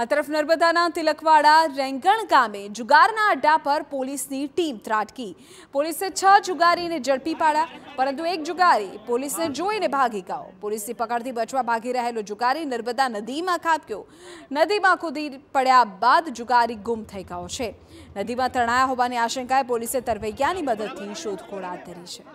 આ તરફ નર્મદાના તિલકવાડા રેંગણ ગામે જુગારના અડ્ડા પર પોલીસની ટીમ ત્રાટકી પોલીસે છ જુગારીને ઝડપી પાડ્યા પરંતુ એક જુગારી પોલીસને જોઈને ભાગી ગયો પોલીસની પકડથી બચવા ભાગી રહેલો જુગારી નર્મદા નદીમાં ખાબક્યો નદીમાં કૂદી પડ્યા બાદ જુગારી ગુમ થઈ ગયો છે નદીમાં તણાયા હોવાની આશંકાએ પોલીસે તરવૈયાની મદદથી શોધખોળ હાથ ધરી છે